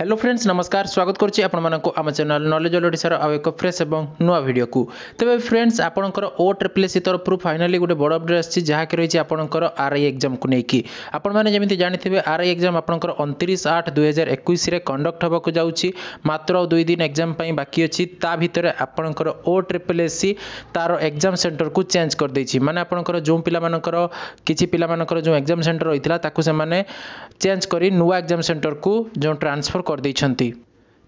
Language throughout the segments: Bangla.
হ্যালো ফ্রেন্ডস নমস্কার স্বাগত করছি আপনার আম চ্যানেল নলেজ ওড়িশার আউ এক ফ্রেশ এবং নূয়া ভিডিওকু তবে ফ্রেন্ডস আপনার ও ট্রিপল এসি তরফর ফাইনালি গোটে বড় অপডেট আসছে যা রয়েছে আপনার আরআই এক্সামকু নেই আপনার যেমি জাঁথিবে আরআই এক্সাম আপনার অনতিরিশ আট দুই হাজার একুশে কন্ডক্ট হওয়া যাচ্ছে মাত্র দুই দিন এক্সাম বাকি অছি তা ভিতরে আপনার ও ট্রিপল এসি তার এক্সাম সেন্টরকু চেঞ্জ করেদেছি মানে আপনার যে পিলামানকর কিছু পিলামানকর যে এক্সাম সেন্টর রয়েছে তাকে সে চেঞ্জ করে নূয়া এক্সাম সেন্টরকু যে ট্রান্সফর କରିଦେଇଛନ୍ତି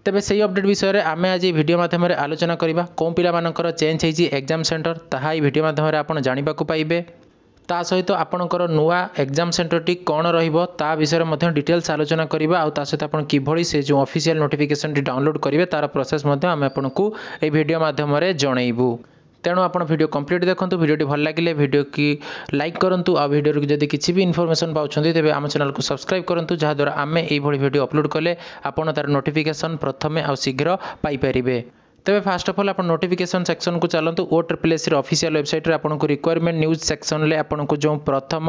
ତେବେ ସେହି ଅପଡେଟ୍ ବିଷୟରେ ଆମେ ଆଜି ଭିଡ଼ିଓ ମାଧ୍ୟମରେ ଆଲୋଚନା କରିବା କେଉଁ ପିଲାମାନଙ୍କର ଚେଞ୍ଜ ହେଇଛି ଏକ୍ଜାମ୍ ସେଣ୍ଟର ତାହା ଏହି ଭିଡ଼ିଓ ମାଧ୍ୟମରେ ଆପଣ ଜାଣିବାକୁ ପାଇବେ ତା ସହିତ ଆପଣଙ୍କର ନୂଆ ଏକ୍ଜାମ୍ ସେଣ୍ଟରଟି କ'ଣ ରହିବ ତା ବିଷୟରେ ମଧ୍ୟ ଡିଟେଲ୍ସ ଆଲୋଚନା କରିବା ଆଉ ତା ସହିତ ଆପଣ କିଭଳି ସେ ଯେଉଁ ଅଫିସିଆଲ୍ ନୋଟିଫିକେସନ୍ଟି ଡାଉନଲୋଡ଼୍ କରିବେ ତା'ର ପ୍ରୋସେସ୍ ମଧ୍ୟ ଆମେ ଆପଣଙ୍କୁ ଏହି ଭିଡ଼ିଓ ମାଧ୍ୟମରେ ଜଣାଇବୁ ତେଣୁ ଆପଣ ଭିଡ଼ିଓ କମ୍ପ୍ଲିଟ୍ ଦେଖନ୍ତୁ ଭିଡ଼ିଓଟି ଭଲ ଲାଗିଲେ ଭିଡ଼ିଓକି ଲାଇକ୍ କରନ୍ତୁ ଆଉ ଭିଡ଼ିଓରୁ ଯଦି କିଛି ବି ଇନଫର୍ମେସନ୍ ପାଉଛନ୍ତି ତେବେ ଆମ ଚ୍ୟାନେଲକୁ ସବସ୍କ୍ରାଇବ୍ କରନ୍ତୁ ଯାହାଦ୍ୱାରା ଆମେ ଏଇଭଳି ଭିଡ଼ିଓ ଅପଲୋଡ଼ କଲେ ଆପଣ ତା'ର ନୋଟିଫିକେସନ୍ ପ୍ରଥମେ ଆଉ ଶୀଘ୍ର ପାଇପାରିବେ ତେବେ ଫାଷ୍ଟ ଅଫ୍ ଅଲ୍ ଆପଣ ନୋଟିଫିକେସନ୍ ସେକ୍ସନକୁ ଚାଲନ୍ତୁ ଓ ଟ୍ରିପଲ୍ ଏସ୍ର ଅଫିସିଆଲ୍ ୱେବସାଇଟ୍ରେ ଆପଣଙ୍କୁ ରିକ୍ୱାରମେଣ୍ଟ ନ୍ୟୁଜ୍ ସେକ୍ସନରେ ଆପଣଙ୍କୁ ଯେଉଁ ପ୍ରଥମ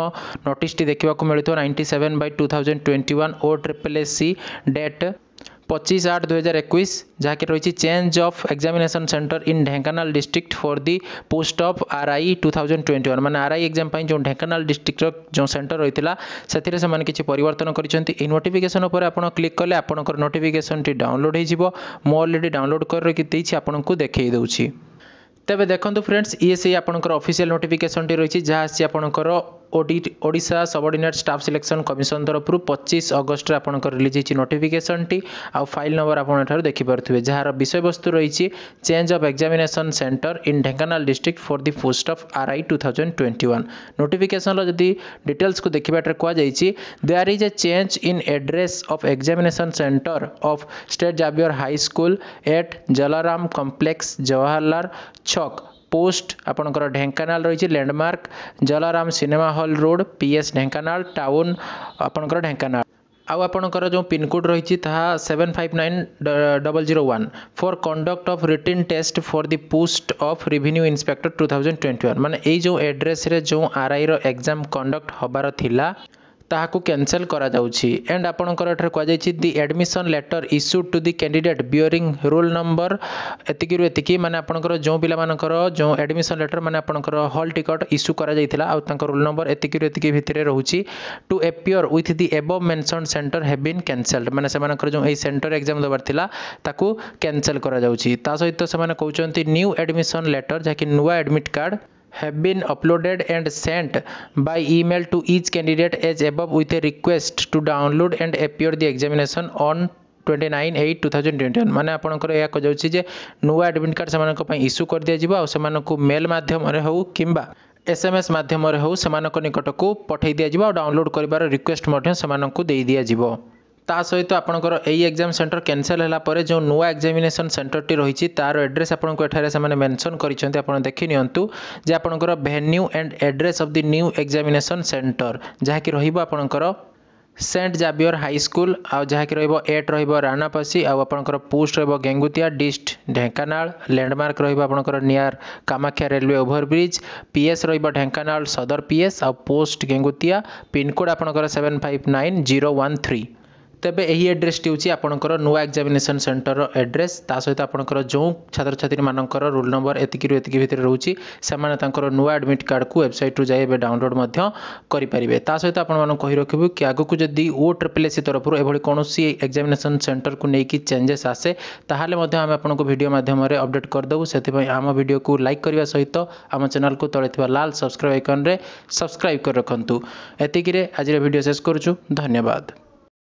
ନୋଟିସ୍ଟି ଦେଖିବାକୁ ମିଳିଥିବ ninety seven by two thousand twenty one O triple S C date পঁচিশ আট দুই হাজার একুশ যাকে রয়েছে change of examination centre in Dhenkanal district for the post of R I two thousand twenty one মানে আর আই এক্সাম পাই যে ঢেঙ্কানাল ডিস্ট্রিক্টর যে সেন্টর রয়েছে সেতিরে সে কিছু পরিবর্তন করেছেন এই নোটিফিকেসন উপরে আপনার ক্লিক কলে আপনার নোটিফিকেসনটি ডাউনলোড হয়ে যাব মু অলরেডি ডাউনলোড করে দিয়েছি আপনার দেখাই দেছি তেবে দেখুন ফ্রেন্ডস ইয়ে সেই আপনার অফিসিয়াল নোটিফিকেসনটি রয়েছে যা আসছে আপনার Odisha subordinate staff selection commission ତରଫରୁ ପଚିଶ ଅଗଷ୍ଟରେ ଆପଣଙ୍କର ରିଲିଜ୍ ହୋଇଛି ନୋଟିଫିକେସନ୍ଟି ଆଉ ଫାଇଲ୍ ନମ୍ବର ଆପଣ ଏଠାରୁ ଦେଖିପାରୁଥିବେ ଯାହାର ବିଷୟବସ୍ତୁ ରହିଛି change of examination centre in Dhenkanal district for the post of R I two thousand twenty one ନୋଟିଫିକେସନ୍ର ଯଦି ଡିଟେଲ୍ସକୁ ଦେଖିବା ଏଠାରେ କୁହାଯାଇଛି there is a change in address of examination centre of St Xavier high school at Jalaram complex Jawaharlal ଛକ୍ পোস্ট আপনার ঢেঙ্কানাল রয়েছে landmark Jalaram cinema hall road P S Dhenkanal town আপনার ঢেঙ্কানাল আউ আপনার যে পিনকোড রয়েছে তাহা seven five nine double zero one for conduct of written test for the post of revenue inspector two thousand twenty one মানে এই যে এড্রেসে যে আরআইর এক্সাম কন্ডক্ট হবার লা ତାହାକୁ କ୍ୟାନସେଲ୍ କରାଯାଉଛି ଏଣ୍ଡ ଆପଣଙ୍କର ଏଠାରେ କୁହାଯାଇଛି the admission letter issued to the candidate bearing roll number ଏତିକିରୁ ଏତିକି ମାନେ ଆପଣଙ୍କର ଯେଉଁ ପିଲାମାନଙ୍କର ଯେଉଁ ଆଡ଼ମିସନ୍ ଲେଟର୍ ମାନେ ଆପଣଙ୍କର ହଲ୍ ଟିକଟ ଇସ୍ୟୁ କରାଯାଇଥିଲା ଆଉ ତାଙ୍କ ରୋଲ୍ ନମ୍ବର ଏତିକିରୁ ଏତିକି ଭିତରେ ରହୁଛି to appear with the above mentioned centre have been cancelled ମାନେ ସେମାନଙ୍କର ଯେଉଁ ଏଇ ସେଣ୍ଟର ଏକ୍ଜାମ୍ ଦେବାର ଥିଲା ତାକୁ କ୍ୟାନସେଲ୍ କରାଯାଉଛି ତା ସହିତ ସେମାନେ କହୁଛନ୍ତି ନ୍ୟୁ ଆଡ଼ମିସନ୍ ଲେଟର୍ ଯାହାକି ନୂଆ admit card have been uploaded and sent by email to each candidate as above with a request to download and appear the examination on 29 8 2021 माने आपनकर या को जाउछि जे नुवा एडमिट कार्ड समान को पई इशू कर दिया जिवो आ समान को मेल माध्यम रे हो किंबा एसएमएस माध्यम रे हो समान को निकट को पठाई दिया जिवो डाउनलोड करिवार रिक्वेस्ट मध्ये समान को देई दिया जिवो ତା ସହିତ ଆପଣଙ୍କର ଏଇ ଏକ୍ଜାମ୍ ସେଣ୍ଟର କ୍ୟାନସେଲ୍ ହେଲା ପରେ ଯେଉଁ ନୂଆ ଏକ୍ଜାମିନେସନ୍ ସେଣ୍ଟରଟି ରହିଛି ତା'ର ଆଡ୍ରେସ୍ ଆପଣଙ୍କୁ ଏଠାରେ ସେମାନେ ମେନସନ୍ କରିଛନ୍ତି ଆପଣ ଦେଖିନିଅନ୍ତୁ ଯେ ଆପଣଙ୍କର venue and address of the new examination centre ଯାହାକି ରହିବ ଆପଣଙ୍କର ସେଣ୍ଟ ଜାଭିୟର ହାଇସ୍କୁଲ ଆଉ ଯାହାକି ରହିବ ଏଟ୍ ରହିବ ରାଣାପାସି ଆଉ ଆପଣଙ୍କର ପୋଷ୍ଟ ରହିବ ଗେଙ୍ଗୁତିଆ ଡିଷ୍ଟ ଢେଙ୍କାନାଳ ଲ୍ୟାଣ୍ଡମାର୍କ ରହିବ ଆପଣଙ୍କର near Kamakhya railway overbridge P S ରହିବ ଢେଙ୍କାନାଳ ସଦର ପିଏସ୍ ଆଉ ପୋଷ୍ଟ ଗେଙ୍ଗୁତିଆ ପିନ୍କୋଡ଼୍ ଆପଣଙ୍କର seven five nine zero one three ତେବେ ଏହି ଆଡ୍ରେସ୍ଟି ହେଉଛି ଆପଣଙ୍କର ନୂଆ ଏକ୍ଜାମିନେସନ୍ ସେଣ୍ଟରର ଆଡ୍ରେସ୍ ତା ସହିତ ଆପଣଙ୍କର ଯେଉଁ ଛାତ୍ରଛାତ୍ରୀମାନଙ୍କର ରୋଲ୍ ନମ୍ବର ଏତିକିରୁ ଏତିକି ଭିତରେ ରହୁଛି ସେମାନେ ତାଙ୍କର ନୂଆ ଆଡ଼ମିଟ୍ କାର୍ଡ଼କୁ ୱେବସାଇଟ୍ରୁ ଯାଇ ଏବେ ଡାଉନଲୋଡ଼୍ ମଧ୍ୟ କରିପାରିବେ ତା ସହିତ ଆପଣମାନଙ୍କୁ କହି ରଖିବୁ କି ଆଗକୁ ଯଦି ଓ ଟ୍ରିପଲ୍ ଏସ୍ ତରଫରୁ ଏଭଳି କୌଣସି ଏକ୍ଜାମିନେସନ୍ ସେଣ୍ଟରକୁ ନେଇକି ଚେଞ୍ଜେସ୍ ଆସେ ତାହେଲେ ମଧ୍ୟ ଆମେ ଆପଣଙ୍କୁ ଭିଡ଼ିଓ ମାଧ୍ୟମରେ ଅପଡ଼େଟ୍ କରିଦେବୁ ସେଥିପାଇଁ ଆମ ଭିଡ଼ିଓକୁ ଲାଇକ୍ କରିବା ସହିତ ଆମ ଚ୍ୟାନେଲ୍କୁ ତଳେ ଥିବା ଲାଲ ସବସ୍କ୍ରାଇବ୍ ଆଇକନ୍ରେ ସବସ୍କ୍ରାଇବ୍ କରି ରଖନ୍ତୁ ଏତିକିରେ ଆଜିର ଭିଡ଼ିଓ ଶେଷ କରୁଛୁ ଧନ୍ୟବାଦ